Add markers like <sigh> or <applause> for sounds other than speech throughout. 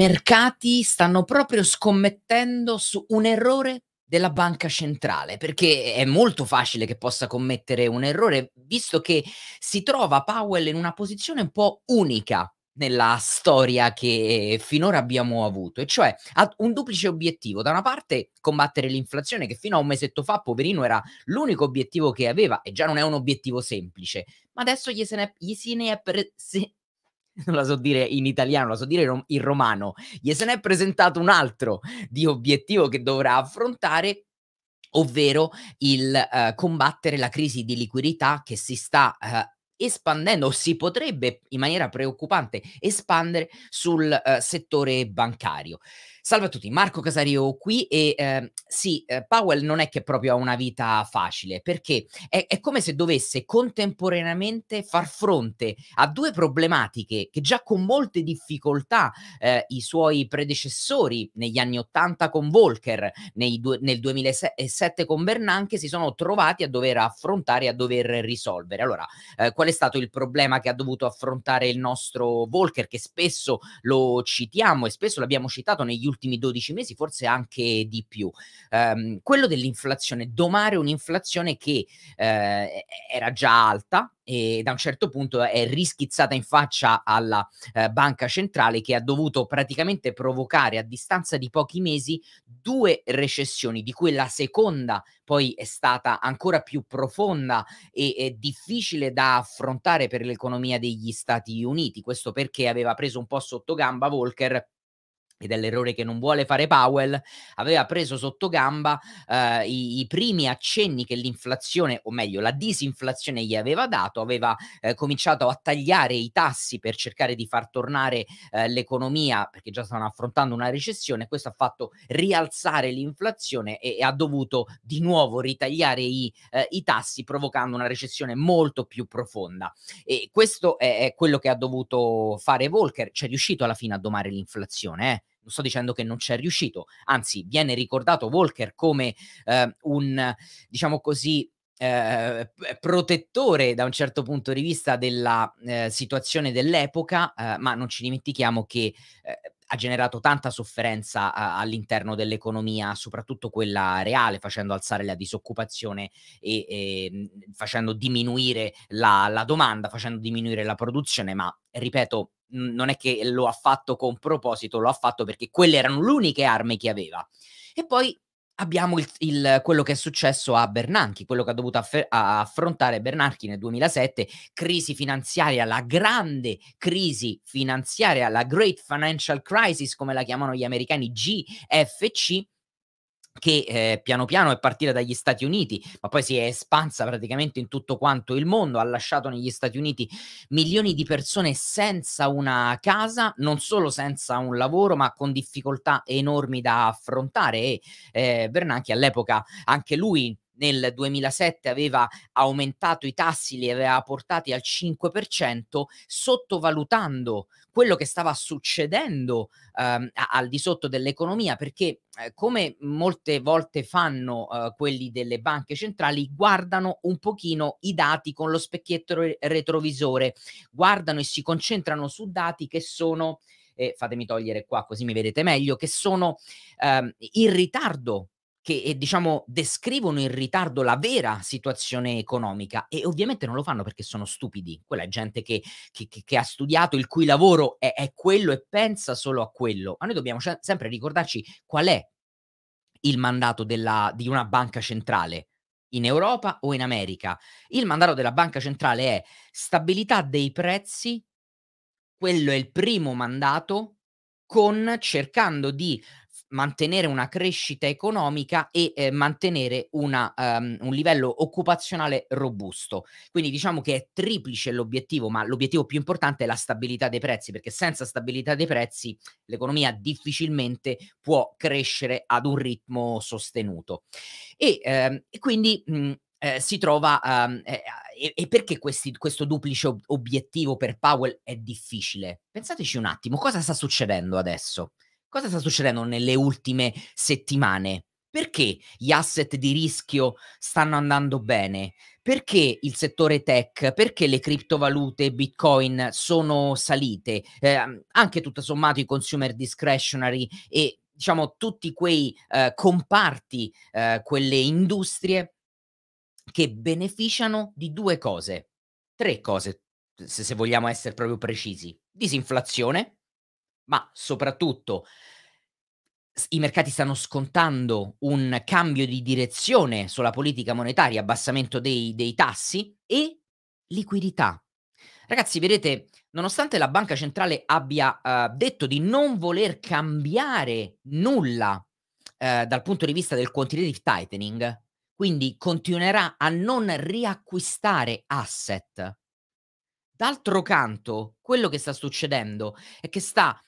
mercati stanno proprio scommettendo su un errore della banca centrale, perché è molto facile che possa commettere un errore, visto che si trova Powell in una posizione un po' unica nella storia che finora abbiamo avuto, e cioè ha un duplice obiettivo. Da una parte combattere l'inflazione, che fino a un mesetto fa, poverino, era l'unico obiettivo che aveva, e già non è un obiettivo semplice, ma adesso gli se ne è, gli se ne è, pre, se, non <laughs> la so dire in italiano, la so dire in romano, gli se ne è presentato un altro di obiettivo che dovrà affrontare ovvero il eh, combattere la crisi di liquidità che si sta eh, espandendo o si potrebbe in maniera preoccupante espandere sul eh, settore bancario. Salve a tutti, Marco Casario qui e ehm, eh, sì, Powell non è che proprio ha una vita facile perché è, è, come se dovesse contemporaneamente far fronte a due problematiche che già con molte difficoltà eh, i suoi predecessori negli anni 80 con Volcker, du- nel 2007 con Bernanke si sono trovati a dover affrontare e a dover risolvere. Allora, eh, qual è stato il problema che ha dovuto affrontare il nostro Volcker che spesso lo citiamo e spesso l'abbiamo citato negli ultimi ultimi 12 mesi, forse anche di più. Um, quello dell'inflazione, domare un'inflazione che eh, era già alta, e da un certo punto è rischizzata in faccia alla eh, banca centrale che ha dovuto praticamente provocare a distanza di pochi mesi due recessioni, di cui la seconda poi è stata ancora più profonda e, e difficile da affrontare per l'economia degli Stati Uniti. Questo perché aveva preso un po' sotto gamba Volcker ed è l'errore che non vuole fare Powell, aveva preso sotto gamba eh, i, i, primi accenni che l'inflazione, o meglio la disinflazione gli aveva dato, aveva eh, cominciato a tagliare i tassi per cercare di far tornare eh, l'economia, perché già stavano affrontando una recessione, questo ha fatto rialzare l'inflazione e, e ha dovuto di nuovo ritagliare i, eh, i, tassi provocando una recessione molto più profonda. E questo è, è quello che ha dovuto fare Volcker, ci cioè è riuscito alla fine a domare l'inflazione. Eh? Non sto dicendo che non c'è riuscito, anzi viene ricordato Walker come eh, un, diciamo così, eh, protettore da un certo punto di vista della eh, situazione dell'epoca, eh, ma non ci dimentichiamo che eh, ha generato tanta sofferenza all'interno dell'economia, soprattutto quella reale, facendo alzare la disoccupazione e, e facendo diminuire la, la domanda, facendo diminuire la produzione, ma ripeto, non è che lo ha fatto con proposito, lo ha fatto perché quelle erano le uniche armi che aveva. E poi abbiamo il, il, quello che è successo a Bernanchi, quello che ha dovuto affer- affrontare Bernanchi nel 2007, crisi finanziaria, la grande crisi finanziaria, la Great Financial Crisis, come la chiamano gli americani, GFC, che eh, piano piano è partita dagli Stati Uniti, ma poi si è espansa praticamente in tutto quanto il mondo, ha lasciato negli Stati Uniti milioni di persone senza una casa, non solo senza un lavoro, ma con difficoltà enormi da affrontare e eh, Bernanchi all'epoca anche lui nel 2007 aveva aumentato i tassi, li aveva portati al 5%, sottovalutando quello che stava succedendo ehm, al di sotto dell'economia, perché eh, come molte volte fanno eh, quelli delle banche centrali, guardano un pochino i dati con lo specchietto re- retrovisore, guardano e si concentrano su dati che sono, eh, fatemi togliere qua così mi vedete meglio, che sono ehm, in ritardo che eh, diciamo descrivono in ritardo la vera situazione economica e ovviamente non lo fanno perché sono stupidi, quella è gente che, che, che ha studiato, il cui lavoro è, è, quello e pensa solo a quello, ma noi dobbiamo sempre ricordarci qual è il mandato della, di una banca centrale in Europa o in America. Il mandato della banca centrale è stabilità dei prezzi, quello è il primo mandato, con cercando di mantenere una crescita economica e eh, mantenere una, um, un livello occupazionale robusto. Quindi diciamo che è triplice l'obiettivo, ma l'obiettivo più importante è la stabilità dei prezzi, perché senza stabilità dei prezzi l'economia difficilmente può crescere ad un ritmo sostenuto. E, ehm, quindi mh, mm, eh, si trova um, eh, eh, e, perché questi, questo duplice ob- obiettivo per Powell è difficile? Pensateci un attimo, cosa sta succedendo adesso? Cosa sta succedendo nelle ultime settimane? Perché gli asset di rischio stanno andando bene? Perché il settore tech, perché le criptovalute Bitcoin sono salite? Eh, anche tutto sommato i consumer discretionary e diciamo tutti quei eh, comparti, eh, quelle industrie che beneficiano di due cose, tre cose, se, se vogliamo essere proprio precisi. Disinflazione, ma soprattutto i mercati stanno scontando un cambio di direzione sulla politica monetaria, abbassamento dei, dei tassi e liquidità. Ragazzi, vedete, nonostante la banca centrale abbia uh, detto di non voler cambiare nulla uh, dal punto di vista del quantitative tightening, quindi continuerà a non riacquistare asset. D'altro canto, quello che sta succedendo è che sta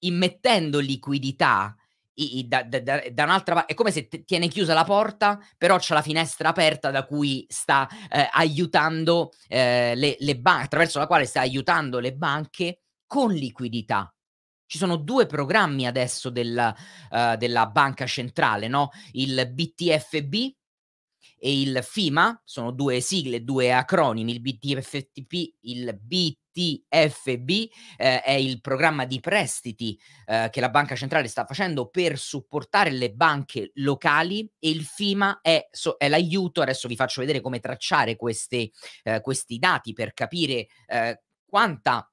immettendo liquidità i, i, da, da, da, un'altra parte, è come se t- tiene chiusa la porta, però c'è la finestra aperta da cui sta eh, aiutando eh, le, le banche, attraverso la quale sta aiutando le banche con liquidità. Ci sono due programmi adesso del, uh, eh, della banca centrale, no? il BTFB, e il FIMA, sono due sigle, due acronimi, il BTFTP, il BTFB eh, è il programma di prestiti eh, che la banca centrale sta facendo per supportare le banche locali e il FIMA è, so, è l'aiuto, adesso vi faccio vedere come tracciare queste, eh, questi dati per capire eh, quanta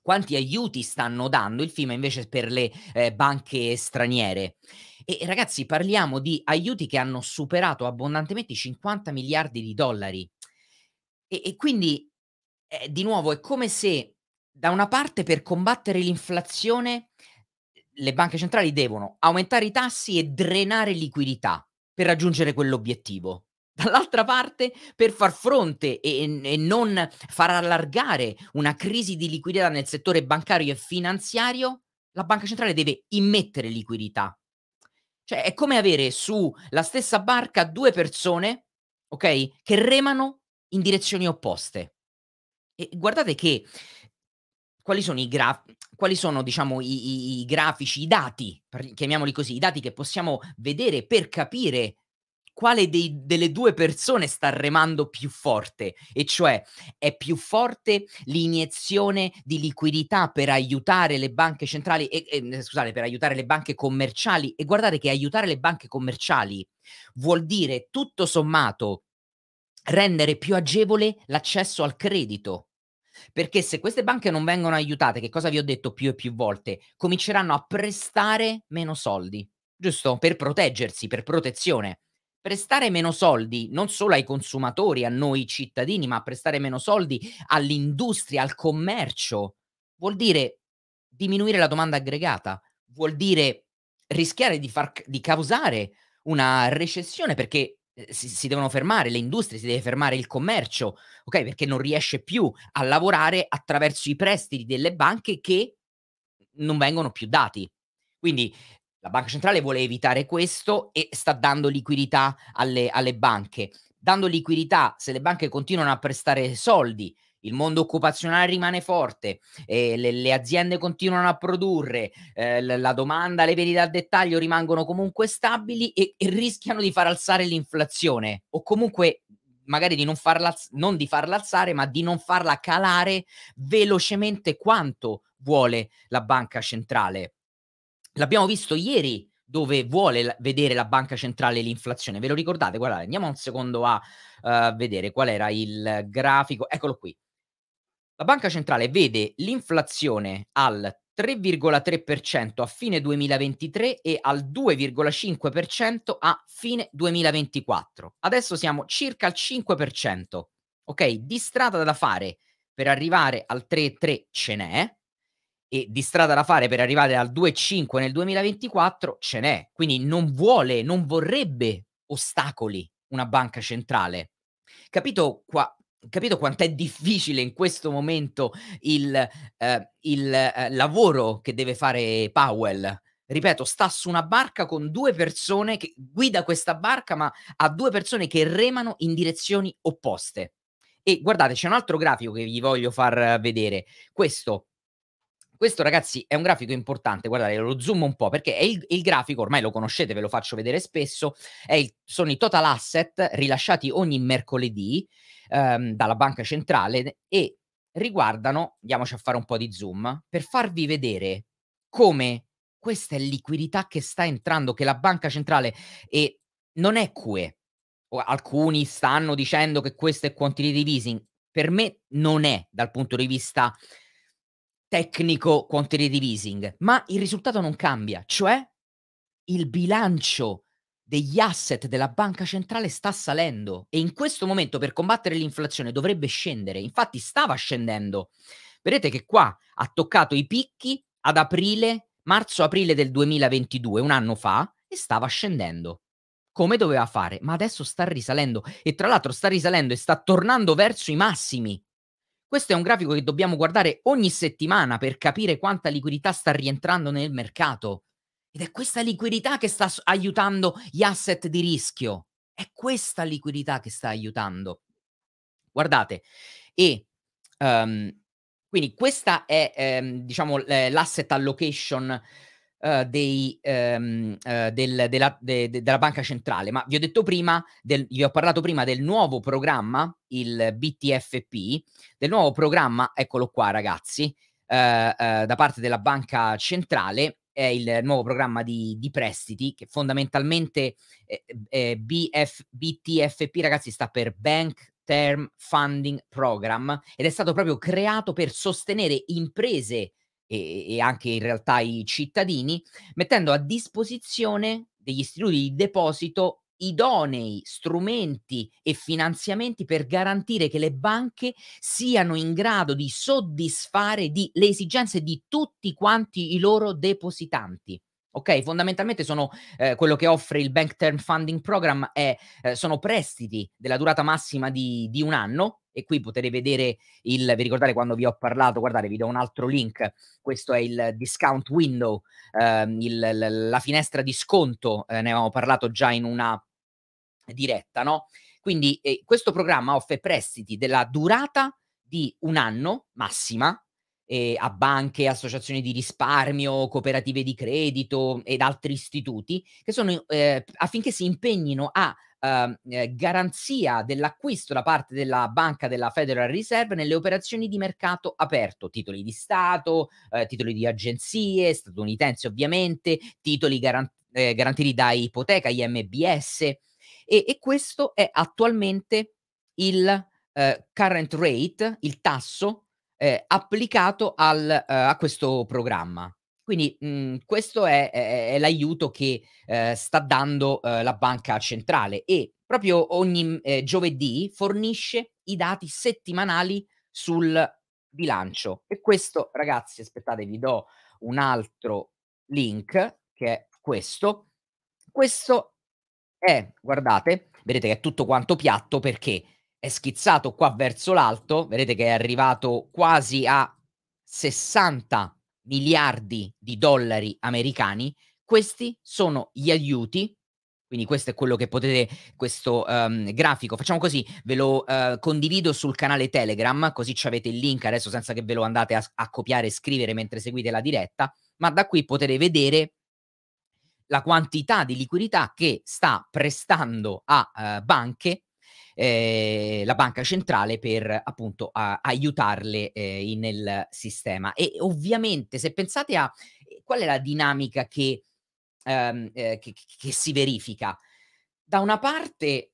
quanti aiuti stanno dando il FIMA invece per le eh, banche straniere. E ragazzi, parliamo di aiuti che hanno superato abbondantemente i 50 miliardi di dollari. E, e quindi, eh, di nuovo, è come se da una parte per combattere l'inflazione le banche centrali devono aumentare i tassi e drenare liquidità per raggiungere quell'obiettivo. Dall'altra parte, per far fronte e, e, non far allargare una crisi di liquidità nel settore bancario e finanziario, la banca centrale deve immettere liquidità cioè è come avere sulla stessa barca due persone, ok, che remano in direzioni opposte. E guardate che quali sono i grafici? quali sono diciamo, i, i, i, grafici, i dati, chiamiamoli così, i dati che possiamo vedere per capire quale dei, delle due persone sta remando più forte, e cioè è più forte l'iniezione di liquidità per aiutare le banche centrali, e, e, eh, scusate, per aiutare le banche commerciali. E guardate che aiutare le banche commerciali vuol dire tutto sommato rendere più agevole l'accesso al credito. Perché se queste banche non vengono aiutate, che cosa vi ho detto più e più volte, cominceranno a prestare meno soldi, giusto? Per proteggersi, per protezione prestare meno soldi non solo ai consumatori, a noi cittadini, ma prestare meno soldi all'industria, al commercio, vuol dire diminuire la domanda aggregata, vuol dire rischiare di, far, di causare una recessione perché eh, si, si, devono fermare le industrie, si deve fermare il commercio, ok? Perché non riesce più a lavorare attraverso i prestiti delle banche che non vengono più dati. Quindi la banca centrale vuole evitare questo e sta dando liquidità alle, alle banche. Dando liquidità, se le banche continuano a prestare soldi, il mondo occupazionale rimane forte, eh, le, le, aziende continuano a produrre, eh, la domanda, le vendite al dettaglio rimangono comunque stabili e, e, rischiano di far alzare l'inflazione o comunque magari di non, farla, non di farla alzare, ma di non farla calare velocemente quanto vuole la banca centrale. L'abbiamo visto ieri dove vuole vedere la banca centrale l'inflazione. Ve lo ricordate? Guardate, andiamo un secondo a uh, vedere qual era il grafico. Eccolo qui. La banca centrale vede l'inflazione al 3,3% a fine 2023 e al 2,5% a fine 2024. Adesso siamo circa al 5%. Ok, di strada da fare per arrivare al 3,3 ce n'è, e di strada da fare per arrivare al 2,5 nel 2024 ce n'è. Quindi non vuole, non vorrebbe ostacoli una banca centrale. Capito, qua, capito quant'è difficile in questo momento il, eh, il eh, lavoro che deve fare Powell? Ripeto, sta su una barca con due persone che guida questa barca, ma ha due persone che remano in direzioni opposte. E guardate, c'è un altro grafico che vi voglio far vedere. Questo questo, ragazzi, è un grafico importante. Guardate, lo zoom un po' perché è il, il grafico, ormai lo conoscete, ve lo faccio vedere spesso. Il, sono i total asset rilasciati ogni mercoledì ehm, dalla banca centrale e riguardano, andiamoci a fare un po' di zoom, per farvi vedere come questa è liquidità che sta entrando, che la banca centrale e non è QE. Alcuni stanno dicendo che questo è quantitative easing. Per me non è dal punto di vista tecnico quantitative easing, ma il risultato non cambia, cioè il bilancio degli asset della banca centrale sta salendo e in questo momento per combattere l'inflazione dovrebbe scendere, infatti stava scendendo. Vedete che qua ha toccato i picchi ad aprile, marzo-aprile del 2022, un anno fa, e stava scendendo come doveva fare, ma adesso sta risalendo e tra l'altro sta risalendo e sta tornando verso i massimi questo è un grafico che dobbiamo guardare ogni settimana per capire quanta liquidità sta rientrando nel mercato. Ed è questa liquidità che sta aiutando gli asset di rischio. È questa liquidità che sta aiutando. Guardate, e um, quindi questa è, ehm, diciamo, l'asset allocation eh, dei, ehm, eh, del, della, de, de, della, banca centrale, ma vi ho detto prima, del, vi ho parlato prima del nuovo programma, il BTFP, del nuovo programma, eccolo qua ragazzi, eh, eh, da parte della banca centrale, è il nuovo programma di, di prestiti che fondamentalmente eh, eh, BF, BTFP ragazzi sta per Bank Term Funding Program ed è stato proprio creato per sostenere imprese e, e anche in realtà i cittadini, mettendo a disposizione degli istituti di deposito idonei strumenti e finanziamenti per garantire che le banche siano in grado di soddisfare di, le esigenze di tutti quanti i loro depositanti. Ok, fondamentalmente sono eh, quello che offre il Bank Term Funding Program è, eh, sono prestiti della durata massima di, di un anno e qui potete vedere il, vi ricordate quando vi ho parlato, guardate vi do un altro link, questo è il discount window, ehm, il, la finestra di sconto, eh, ne avevamo parlato già in una diretta, no? Quindi eh, questo programma offre prestiti della durata di un anno massima, eh, a banche, associazioni di risparmio, cooperative di credito ed altri istituti, che sono, eh, affinché si impegnino a Ehm, eh, garanzia dell'acquisto da parte della banca della Federal Reserve nelle operazioni di mercato aperto, titoli di Stato, eh, titoli di agenzie statunitensi ovviamente, titoli garant- eh, garantiti da ipoteca, IMBS e, e questo è attualmente il eh, current rate, il tasso eh, applicato al, a questo programma. Quindi mh, mhmm, questo è, è, è, l'aiuto che eh, sta dando eh, la banca centrale e proprio ogni mhmm, eh, giovedì fornisce i dati settimanali sul bilancio. E questo, ragazzi, aspettate, vi do un altro link che è questo. Questo è, guardate, vedete che è tutto quanto piatto perché è schizzato qua verso l'alto, vedete che è arrivato quasi a 60 miliardi di dollari americani, questi sono gli aiuti quindi questo è quello che potete, questo um, grafico, facciamo così, ve lo uh, condivido sul canale Telegram, così ci avete il link adesso senza che ve lo andate a, a copiare e scrivere mentre seguite la diretta, ma da qui potete vedere la quantità di liquidità che sta prestando a uh, banche eh, la banca centrale per appunto a, aiutarle eh, nel sistema. E ovviamente se pensate a eh, qual è la dinamica che, ehm, eh, che, che si verifica, da una parte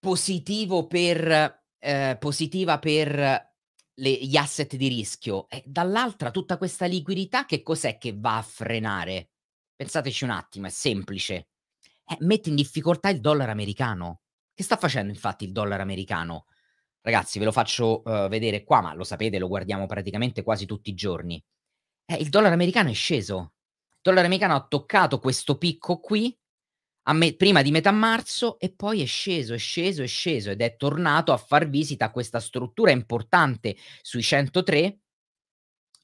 positivo per, eh, positiva per le, gli asset di rischio, e dall'altra tutta questa liquidità che cos'è che va a frenare? Pensateci un attimo, è semplice. Eh, mette in difficoltà il dollaro americano. Che sta facendo infatti il dollaro americano? Ragazzi, ve lo faccio uh, vedere qua, ma lo sapete, lo guardiamo praticamente quasi tutti i giorni. Eh, il dollaro americano è sceso. Il dollaro americano ha toccato questo picco qui me- prima di metà marzo e poi è sceso, è sceso, è sceso ed è tornato a far visita a questa struttura importante sui 103.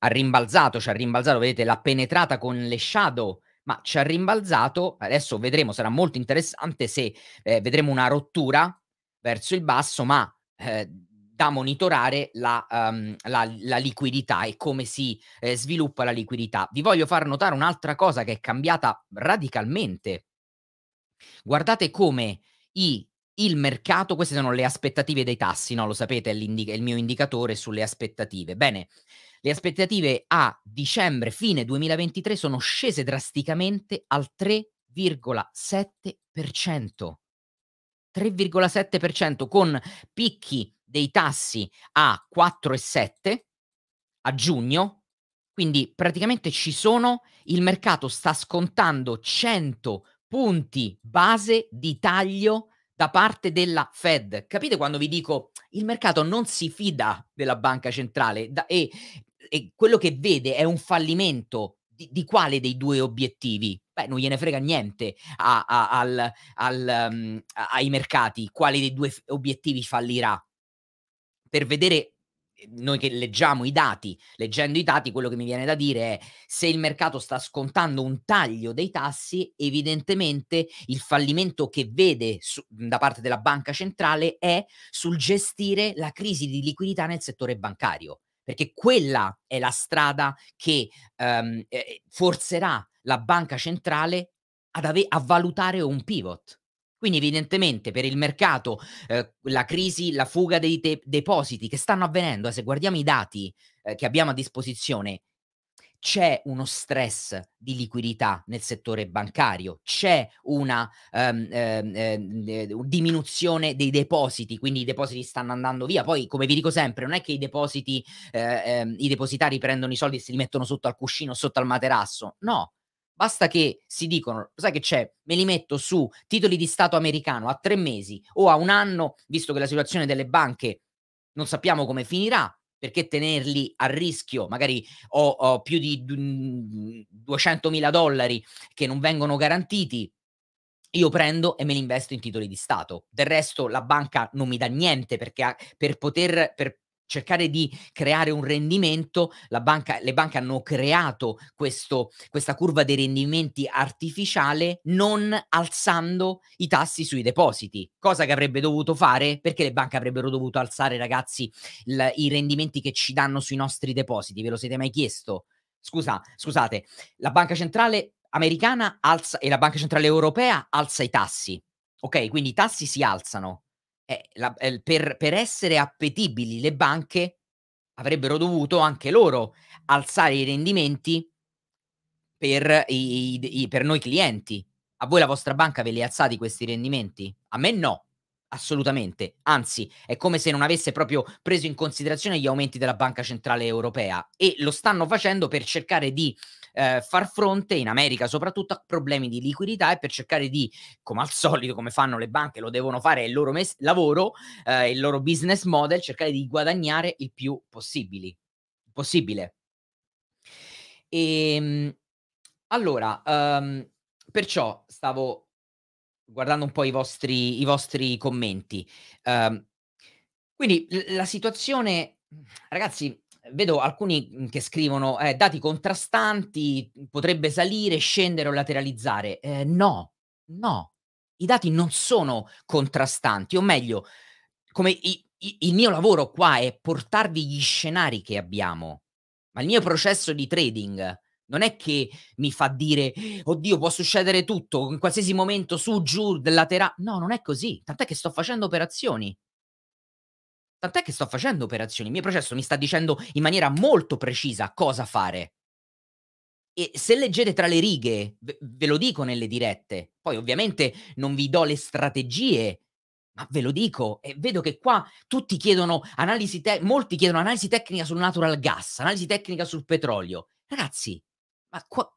Ha rimbalzato, ci cioè ha rimbalzato, vedete, l'ha penetrata con le shadow ma ci ha rimbalzato. Adesso vedremo, sarà molto interessante se eh, vedremo una rottura verso il basso, ma eh, da monitorare la, um, la, la, liquidità e come si eh, sviluppa la liquidità. Vi voglio far notare un'altra cosa che è cambiata radicalmente. Guardate come i il mercato, queste sono le aspettative dei tassi, no? lo sapete, è, è, il mio indicatore sulle aspettative. Bene, le aspettative a dicembre, fine 2023, sono scese drasticamente al 3,7%. 3,7% con picchi dei tassi a 4,7 a giugno, quindi praticamente ci sono, il mercato sta scontando 100 punti base di taglio da parte della Fed. Capite quando vi dico il mercato non si fida della banca centrale da, e e quello che vede è un fallimento di, di quale dei due obiettivi? Beh, non gliene frega niente a, a, al, al, um, ai mercati quale dei due obiettivi fallirà. Per vedere noi che leggiamo i dati, leggendo i dati, quello che mi viene da dire è se il mercato sta scontando un taglio dei tassi, evidentemente il fallimento che vede su, da parte della banca centrale è sul gestire la crisi di liquidità nel settore bancario perché quella è la strada che ehm, forzerà la banca centrale ave- a valutare un pivot. Quindi evidentemente per il mercato eh, la crisi, la fuga dei te- depositi che stanno avvenendo, eh, se guardiamo i dati eh, che abbiamo a disposizione, c'è uno stress di liquidità nel settore bancario, c'è una um, eh, eh, diminuzione dei depositi, quindi i depositi stanno andando via. Poi, come vi dico sempre, non è che i depositi, eh, i depositari prendono i soldi e se li mettono sotto al cuscino, sotto al materasso. No, basta che si dicono, sai che c'è, me li metto su titoli di Stato americano a tre mesi o a un anno, visto che la situazione delle banche non sappiamo come finirà, perché tenerli a rischio? Magari ho, ho più di 200.000 mm, dollari che non vengono garantiti, io prendo e me li investo in titoli di Stato. Del resto la banca non mi dà niente perché per poter, per cercare di creare un rendimento, banca, le banche hanno creato questo, questa curva dei rendimenti artificiale non alzando i tassi sui depositi, cosa che avrebbe dovuto fare perché le banche avrebbero dovuto alzare, ragazzi, il, i rendimenti che ci danno sui nostri depositi, ve lo siete mai chiesto? Scusa, scusate, la banca centrale americana alza, e la banca centrale europea alza i tassi, ok? Quindi i tassi si alzano eh, la, eh, per, per essere appetibili le banche avrebbero dovuto anche loro alzare i rendimenti per, i, i, per noi clienti. A voi la vostra banca ve li ha alzati questi rendimenti? A me no. Assolutamente, anzi è come se non avesse proprio preso in considerazione gli aumenti della Banca Centrale Europea e lo stanno facendo per cercare di eh, far fronte in America soprattutto a problemi di liquidità e per cercare di, come al solito, come fanno le banche, lo devono fare, è il loro mes- lavoro, eh, il loro business model, cercare di guadagnare il più possibili, possibile. E, ehm, allora, um, perciò stavo guardando un po' i vostri, i vostri commenti. Um, quindi la situazione, ragazzi, vedo alcuni mhmm, che scrivono eh, dati contrastanti, potrebbe salire, scendere o lateralizzare. Eh, no, no, i dati non sono contrastanti, o meglio, come i, i, il mio lavoro qua è portarvi gli scenari che abbiamo, ma il mio processo di trading non è che mi fa dire, oddio, può succedere tutto, in qualsiasi momento su, giù, laterale. No, non è così. Tant'è che sto facendo operazioni. Tant'è che sto facendo operazioni. Il mio processo mi sta dicendo in maniera molto precisa cosa fare. E se leggete tra le righe, ve lo dico nelle dirette. Poi ovviamente non vi do le strategie ma ve lo dico, e vedo che qua tutti chiedono analisi, te- molti chiedono analisi tecnica sul natural gas, analisi tecnica sul petrolio. Ragazzi, ma qua,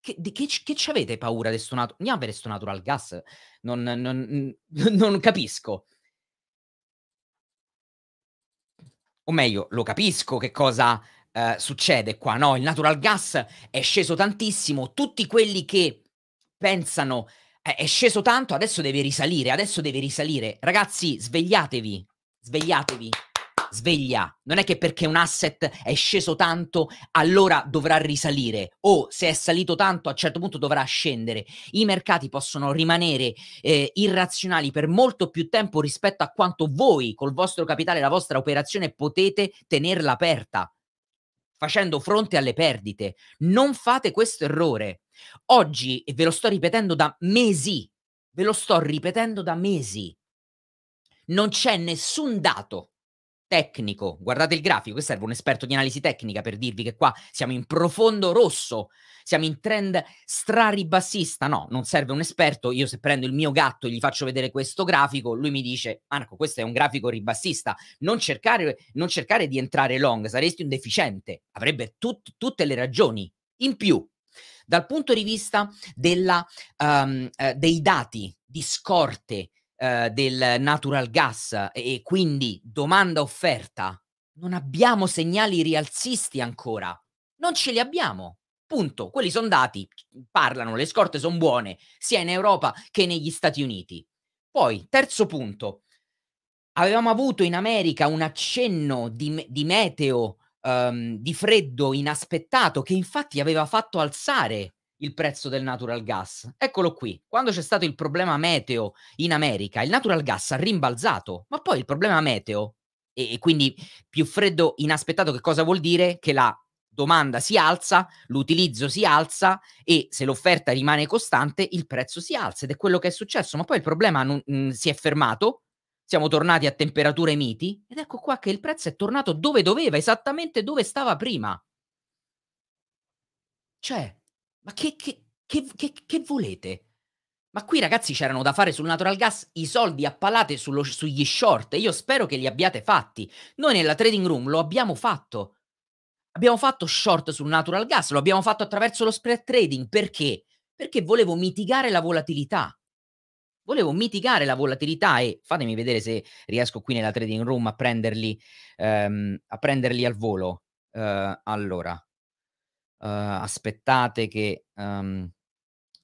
che, di che, che ci avete paura di sto nat- andiamo per sto natural gas? Non, non, non, capisco. O meglio, lo capisco che cosa eh, succede qua, no? Il natural gas è sceso tantissimo, tutti quelli che pensano eh, è sceso tanto, adesso deve risalire, adesso deve risalire. Ragazzi, svegliatevi, svegliatevi sveglia, non è che perché un asset è sceso tanto allora dovrà risalire o se è salito tanto a un certo punto dovrà scendere. I mercati possono rimanere eh, irrazionali per molto più tempo rispetto a quanto voi col vostro capitale, la vostra operazione potete tenerla aperta facendo fronte alle perdite. Non fate questo errore. Oggi, e ve lo sto ripetendo da mesi, ve lo sto ripetendo da mesi, non c'è nessun dato tecnico, guardate il grafico, che serve un esperto di analisi tecnica per dirvi che qua siamo in profondo rosso, siamo in trend straribassista, no, non serve un esperto, io se prendo il mio gatto e gli faccio vedere questo grafico, lui mi dice, Marco, questo è un grafico ribassista, non cercare, non cercare di entrare long, saresti un deficiente, avrebbe tut, tutte le ragioni. In più, dal punto di vista della, um, eh, dei dati di scorte, eh, del natural gas e quindi domanda-offerta, non abbiamo segnali rialzisti ancora. Non ce li abbiamo. Punto. Quelli sono dati, parlano, le scorte sono buone, sia in Europa che negli Stati Uniti. Poi, terzo punto, avevamo avuto in America un accenno di, di meteo, um, di freddo inaspettato, che infatti aveva fatto alzare il prezzo del natural gas. Eccolo qui, quando c'è stato il problema meteo in America, il natural gas ha rimbalzato, ma poi il problema meteo, e, e quindi più freddo inaspettato, che cosa vuol dire? Che la domanda si alza, l'utilizzo si alza e se l'offerta rimane costante il prezzo si alza ed è quello che è successo, ma poi il problema non, mh, mm, si è fermato, siamo tornati a temperature miti ed ecco qua che il prezzo è tornato dove doveva, esattamente dove stava prima. Cioè, ma che, che, che, che volete? Ma qui ragazzi c'erano da fare sul natural gas i soldi a palate sullo, sugli short. Io spero che li abbiate fatti. Noi nella trading room lo abbiamo fatto. Abbiamo fatto short sul natural gas, lo abbiamo fatto attraverso lo spread trading. Perché? Perché volevo mitigare la volatilità. Volevo mitigare la volatilità e fatemi vedere se riesco qui nella trading room a prenderli, um, a prenderli al volo. Uh, allora, Uhm, aspettate che um,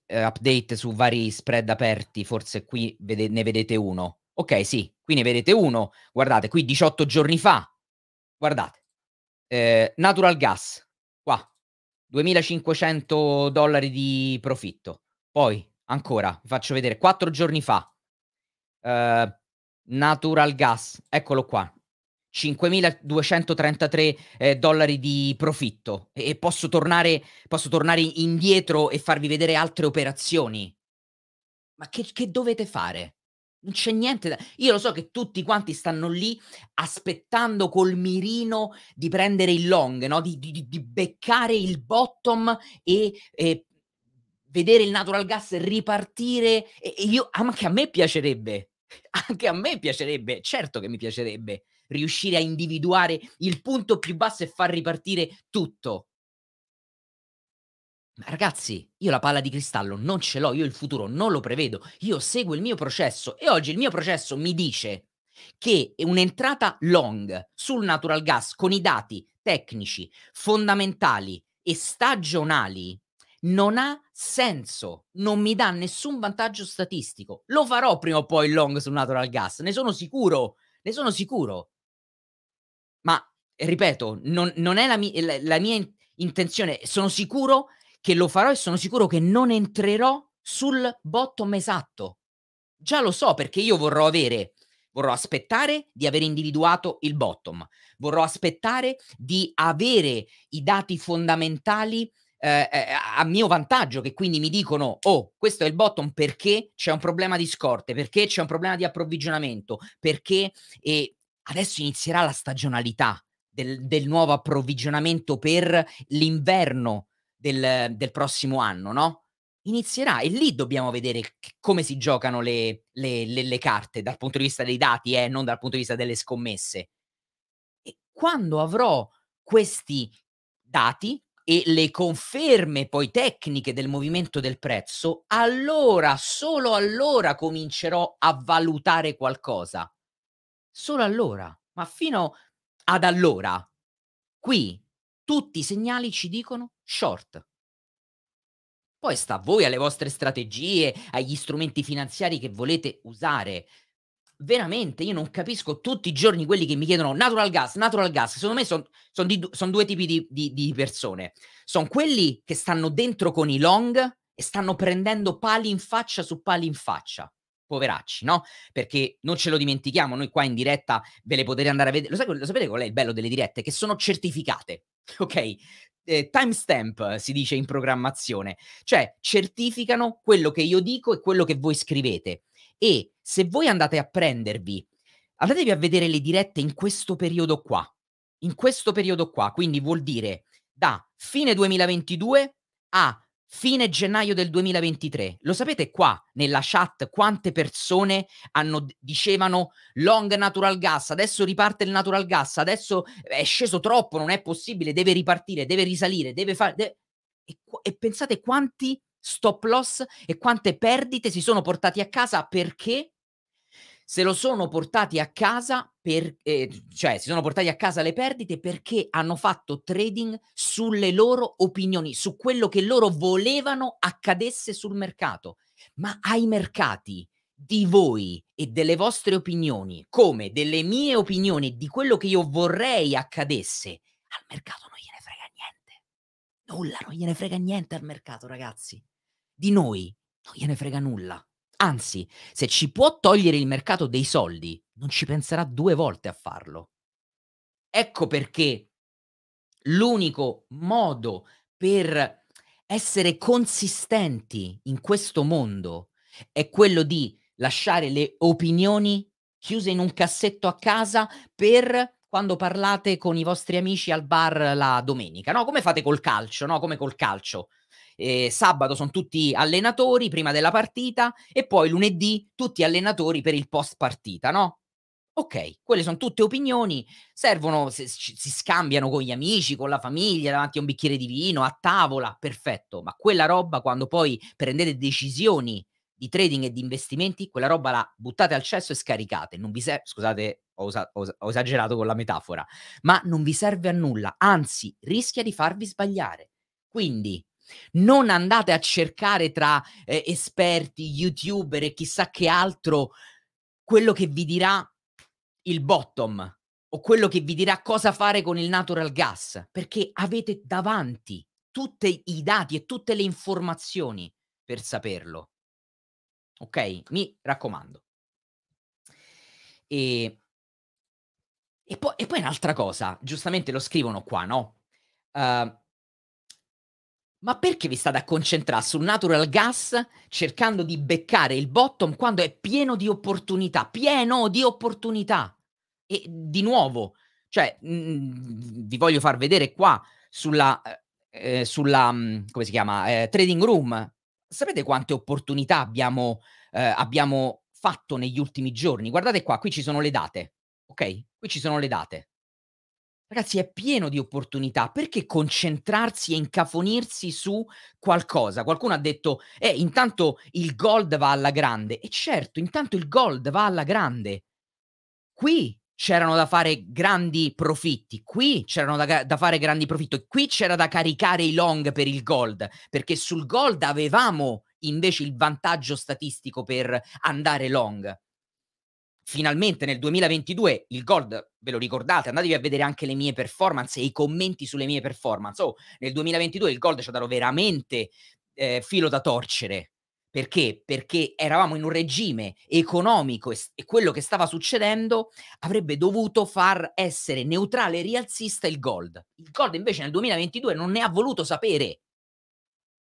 update su vari spread aperti, forse qui vede- ne vedete uno. Ok, sì, qui ne vedete uno. Guardate, qui 18 giorni fa. Guardate. Eh, natural gas, qua, 2.500 dollari di profitto. Poi, ancora, vi faccio vedere, 4 giorni fa. Eh, natural gas, eccolo qua, 5.233 eh, dollari di profitto e posso tornare, posso tornare indietro e farvi vedere altre operazioni. Ma che, che dovete fare? Non c'è niente da... Io lo so che tutti quanti stanno lì aspettando col mirino di prendere il long, no? di, di, di beccare il bottom e, e, vedere il natural gas ripartire. E, e io, anche ah, a me piacerebbe, <laughs> anche a me piacerebbe, certo che mi piacerebbe, riuscire a individuare il punto più basso e far ripartire tutto. Ma ragazzi, io la palla di cristallo non ce l'ho, io il futuro non lo prevedo, io seguo il mio processo e oggi il mio processo mi dice che un'entrata long sul natural gas con i dati tecnici, fondamentali e stagionali non ha senso, non mi dà nessun vantaggio statistico. Lo farò prima o poi long sul natural gas, ne sono sicuro, ne sono sicuro ripeto, non, non è la, mi- la, la mia intenzione, sono sicuro che lo farò e sono sicuro che non entrerò sul bottom esatto. Già lo so perché io vorrò avere, vorrò aspettare di aver individuato il bottom, vorrò aspettare di avere i dati fondamentali eh, eh a mio vantaggio, che quindi mi dicono, oh, questo è il bottom perché c'è un problema di scorte, perché c'è un problema di approvvigionamento, perché... E adesso inizierà la stagionalità del, del nuovo approvvigionamento per l'inverno del, del, prossimo anno, no? Inizierà e lì dobbiamo vedere come si giocano le, le, le, le, carte dal punto di vista dei dati, eh, non dal punto di vista delle scommesse. E quando avrò questi dati e le conferme poi tecniche del movimento del prezzo, allora, solo allora comincerò a valutare qualcosa. Solo allora. Ma fino ad allora. Qui tutti i segnali ci dicono short. Poi sta a voi, alle vostre strategie, agli strumenti finanziari che volete usare. Veramente, io non capisco tutti i giorni quelli che mi chiedono natural gas, natural gas. Secondo me sono son son due tipi di, di, di persone. Sono quelli che stanno dentro con i long e stanno prendendo pali in faccia su pali in faccia poveracci, no? Perché non ce lo dimentichiamo, noi qua in diretta ve le potete andare a vedere. Lo, sai, lo sapete qual è il bello delle dirette? Che sono certificate, <laughs> ok? Eh, timestamp si dice in programmazione, cioè certificano quello che io dico e quello che voi scrivete. E se voi andate a prendervi, andatevi a vedere le dirette in questo periodo qua, in questo periodo qua, quindi vuol dire da fine 2022 a Fine gennaio del 2023. Lo sapete qua nella chat quante persone hanno, dicevano long natural gas, adesso riparte il natural gas, adesso è sceso troppo, non è possibile, deve ripartire, deve risalire, deve fare... Deve... E, e pensate quanti stop loss e quante perdite si sono portati a casa perché se lo sono portati a casa, per, eh, cioè si sono portati a casa le perdite perché hanno fatto trading sulle loro opinioni, su quello che loro volevano accadesse sul mercato. Ma ai mercati di voi e delle vostre opinioni, come delle mie opinioni, di quello che io vorrei accadesse, al mercato non gliene frega niente. Nulla, non gliene frega niente al mercato, ragazzi. Di noi non gliene frega nulla. Anzi, se ci può togliere il mercato dei soldi, non ci penserà due volte a farlo. Ecco perché l'unico modo per essere consistenti in questo mondo è quello di lasciare le opinioni chiuse in un cassetto a casa per quando parlate con i vostri amici al bar la domenica, no? Come fate col calcio, no? Come col calcio eh, sabato sono tutti allenatori prima della partita e poi lunedì tutti allenatori per il post partita, no? Ok, quelle sono tutte opinioni, servono, se, si scambiano con gli amici, con la famiglia, davanti a un bicchiere di vino, a tavola, perfetto, ma quella roba quando poi prendete decisioni di trading e di investimenti, quella roba la buttate al cesso e scaricate. Non vi serve, scusate, ho, usa- ho, esagerato con la metafora, ma non vi serve a nulla, anzi rischia di farvi sbagliare. Quindi non andate a cercare tra eh, esperti, youtuber e chissà che altro quello che vi dirà il bottom o quello che vi dirà cosa fare con il natural gas, perché avete davanti tutti i dati e tutte le informazioni per saperlo. Ok? Mi raccomando. E, e, poi, e poi un'altra cosa, giustamente lo scrivono qua, no? Uh, ma perché vi state a concentrare sul natural gas cercando di beccare il bottom quando è pieno di opportunità? Pieno di opportunità! E di nuovo, cioè, mh, mm, vi voglio far vedere qua sulla, eh, eh sulla mm, come si chiama, eh, trading room. Sapete quante opportunità abbiamo, eh, abbiamo fatto negli ultimi giorni? Guardate qua, qui ci sono le date, ok? Qui ci sono le date. Ragazzi, è pieno di opportunità. Perché concentrarsi e incafonirsi su qualcosa? Qualcuno ha detto, eh, intanto il gold va alla grande. E certo, intanto il gold va alla grande. Qui c'erano da fare grandi profitti, qui c'erano da, da fare grandi profitti, qui c'era da caricare i long per il gold, perché sul gold avevamo invece il vantaggio statistico per andare long finalmente nel 2022 il gold, ve lo ricordate, andatevi a vedere anche le mie performance e i commenti sulle mie performance. Oh, nel 2022 il gold ci ha dato veramente eh, filo da torcere. Perché? Perché eravamo in un regime economico e, e quello che stava succedendo avrebbe dovuto far essere neutrale e rialzista il gold. Il gold invece nel 2022 non ne ha voluto sapere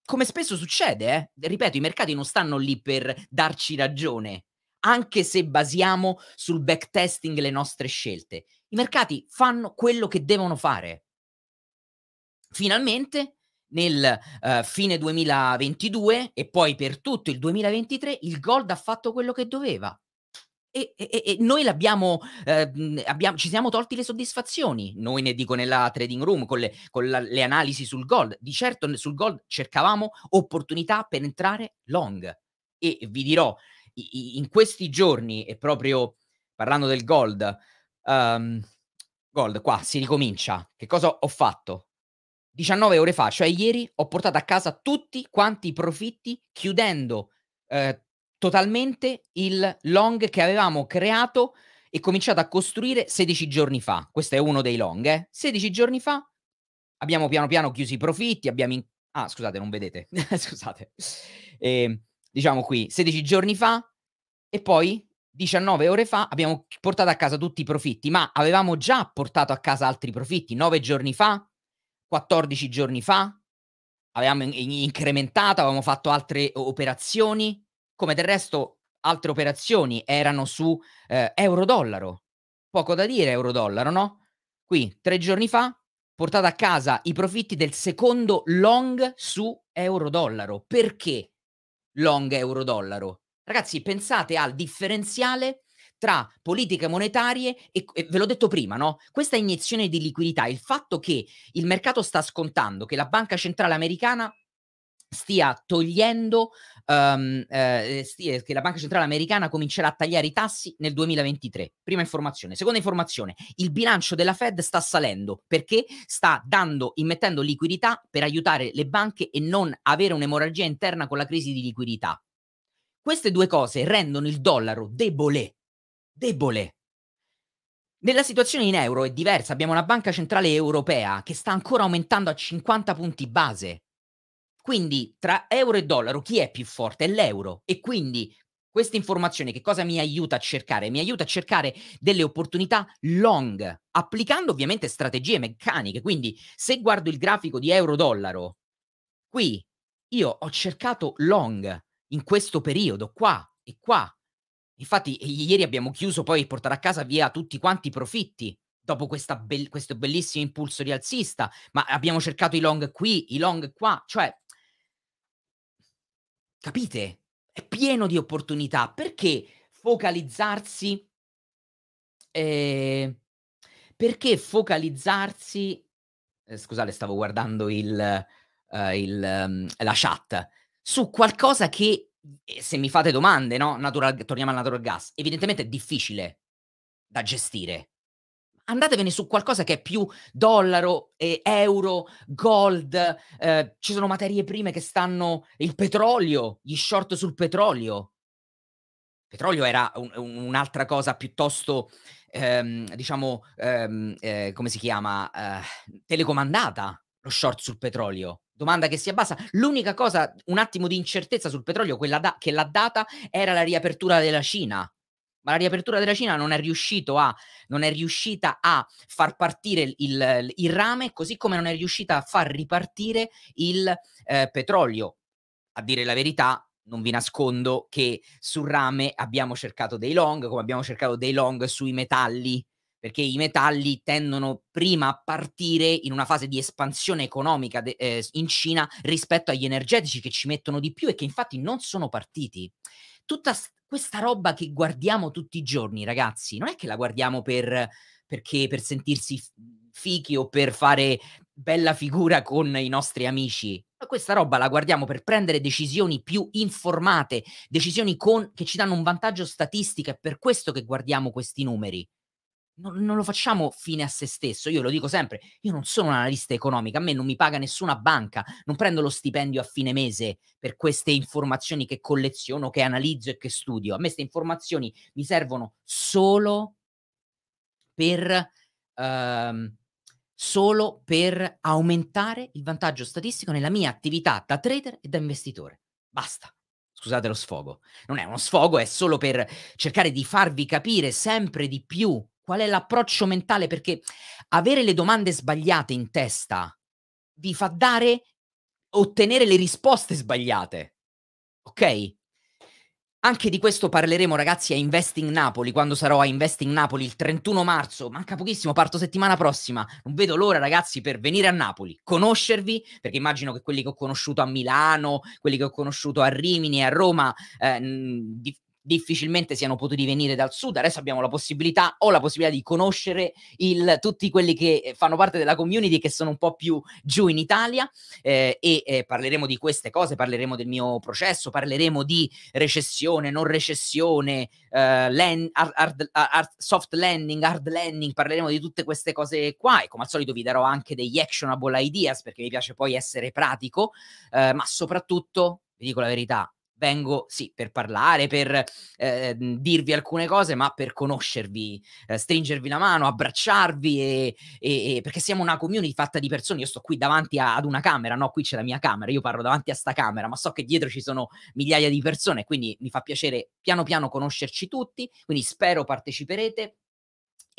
come spesso succede, eh? ripeto, i mercati non stanno lì per darci ragione, anche se basiamo sul backtesting le nostre scelte. I mercati fanno quello che devono fare. Finalmente, nel uh, fine 2022 e poi per tutto il 2023, il Gold ha fatto quello che doveva. E, e, e noi l'abbiamo, eh, abbiamo, ci siamo tolti le soddisfazioni, noi ne dico nella trading room con, le, con la, le analisi sul gold, di certo sul gold cercavamo opportunità per entrare long e vi dirò in questi giorni, e proprio parlando del Gold, um, Gold, qua si ricomincia. Che cosa ho fatto? 19 ore fa, cioè ieri, ho portato a casa tutti quanti i profitti chiudendo eh, totalmente il long che avevamo creato e cominciato a costruire 16 giorni fa. Questo è uno dei long, eh? 16 giorni fa abbiamo piano piano chiuso i profitti, abbiamo... In... Ah, scusate, non vedete. <laughs> scusate. Eh, diciamo qui, 16 giorni fa e poi 19 ore fa abbiamo portato a casa tutti i profitti, ma avevamo già portato a casa altri profitti 9 giorni fa, 14 giorni fa, avevamo in- incrementato, avevamo fatto altre operazioni, come del resto altre operazioni erano su eh, euro-dollaro. Poco da dire euro-dollaro, no? Qui, tre giorni fa, portato a casa i profitti del secondo long su euro-dollaro. Perché? long euro-dollaro. Ragazzi, pensate al differenziale tra politiche monetarie e, e, ve l'ho detto prima, no? Questa iniezione di liquidità, il fatto che il mercato sta scontando che la banca centrale americana stia togliendo um, eh, eh stia, eh, che la Banca Centrale Americana comincerà a tagliare i tassi nel 2023. Prima informazione. Seconda informazione, il bilancio della Fed sta salendo perché sta dando, immettendo liquidità per aiutare le banche e non avere un'emorragia interna con la crisi di liquidità. Queste due cose rendono il dollaro debole, debole. Nella situazione in euro è diversa, abbiamo una banca centrale europea che sta ancora aumentando a 50 punti base quindi tra euro e dollaro chi è più forte? È l'euro. E quindi questa informazione che cosa mi aiuta a cercare? Mi aiuta a cercare delle opportunità long, applicando ovviamente strategie meccaniche. Quindi se guardo il grafico di euro-dollaro, qui io ho cercato long in questo periodo, qua e qua. Infatti ieri abbiamo chiuso poi portare a casa via tutti quanti i profitti dopo be- questo bellissimo impulso rialzista, ma abbiamo cercato i long qui, i long qua, cioè Capite? È pieno di opportunità. Perché focalizzarsi? Eh, perché focalizzarsi? Eh, scusate, stavo guardando il, eh, il, um, la chat su qualcosa che eh, se mi fate domande, no? Natural, torniamo al natural gas. Evidentemente è difficile da gestire andatevene su qualcosa che è più dollaro, eh, euro, gold, eh, ci sono materie prime che stanno, il petrolio, gli short sul petrolio. Il petrolio era un, un'altra cosa piuttosto, ehm, diciamo, ehm, eh, come si chiama, eh, telecomandata, lo short sul petrolio. Domanda che si abbassa. L'unica cosa, un attimo di incertezza sul petrolio, quella da- che l'ha data, era la riapertura della Cina ma la riapertura della Cina non è, a, non è riuscita a far partire il, il, il, rame, così come non è riuscita a far ripartire il eh, petrolio. A dire la verità, non vi nascondo che sul rame abbiamo cercato dei long, come abbiamo cercato dei long sui metalli, perché i metalli tendono prima a partire in una fase di espansione economica de- eh, in Cina rispetto agli energetici che ci mettono di più e che infatti non sono partiti tutta questa roba che guardiamo tutti i giorni, ragazzi, non è che la guardiamo per, perché, per sentirsi fichi o per fare bella figura con i nostri amici. Ma questa roba la guardiamo per prendere decisioni più informate, decisioni con, che ci danno un vantaggio statistico, è per questo che guardiamo questi numeri non, non, lo facciamo fine a se stesso. Io lo dico sempre, io non sono un analista economico, a me non mi paga nessuna banca, non prendo lo stipendio a fine mese per queste informazioni che colleziono, che analizzo e che studio. A me queste informazioni mi servono solo per, ehm, solo per aumentare il vantaggio statistico nella mia attività da trader e da investitore. Basta scusate lo sfogo, non è uno sfogo, è solo per cercare di farvi capire sempre di più qual è l'approccio mentale, perché avere le domande sbagliate in testa vi fa dare, ottenere le risposte sbagliate. Ok? Anche di questo parleremo ragazzi a Investing Napoli, quando sarò a Investing Napoli il 31 marzo, manca pochissimo, parto settimana prossima, non vedo l'ora ragazzi per venire a Napoli, conoscervi, perché immagino che quelli che ho conosciuto a Milano, quelli che ho conosciuto a Rimini, a Roma, eh, difficilmente siano potuti venire dal sud. Adesso abbiamo la possibilità, o la possibilità di conoscere il, tutti quelli che eh, fanno parte della community che sono un po' più giù in Italia eh, e eh, parleremo di queste cose, parleremo del mio processo, parleremo di recessione, non recessione, eh, land, hard, hard, hard, soft landing, hard landing, parleremo di tutte queste cose qua e come al solito vi darò anche degli actionable ideas perché mi piace poi essere pratico, eh, ma soprattutto, vi dico la verità, vengo sì per parlare, per eh, dirvi alcune cose, ma per conoscervi, eh, stringervi la mano, abbracciarvi, e, e, e, perché siamo una community fatta di persone. Io sto qui davanti a, ad una camera, no, qui c'è la mia camera, io parlo davanti a sta camera, ma so che dietro ci sono migliaia di persone, quindi mi fa piacere piano piano conoscerci tutti, quindi spero parteciperete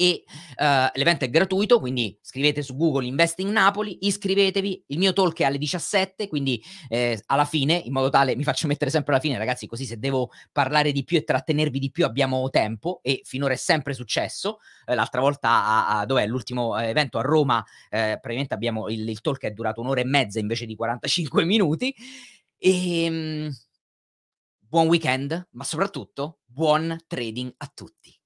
e uh, l'evento è gratuito, quindi scrivete su Google Investing Napoli, iscrivetevi, il mio talk è alle 17, quindi eh, alla fine, in modo tale mi faccio <laughs> mettere sempre alla fine, ragazzi, così se devo parlare di più e trattenervi di più abbiamo tempo e finora è sempre successo. Eh, l'altra volta a, a dov'è l'ultimo eh, evento a Roma, eh, praticamente abbiamo il, il talk è durato un'ora e mezza invece di 45 <laughs> minuti e ehm, mh, buon weekend, ma soprattutto buon trading a tutti.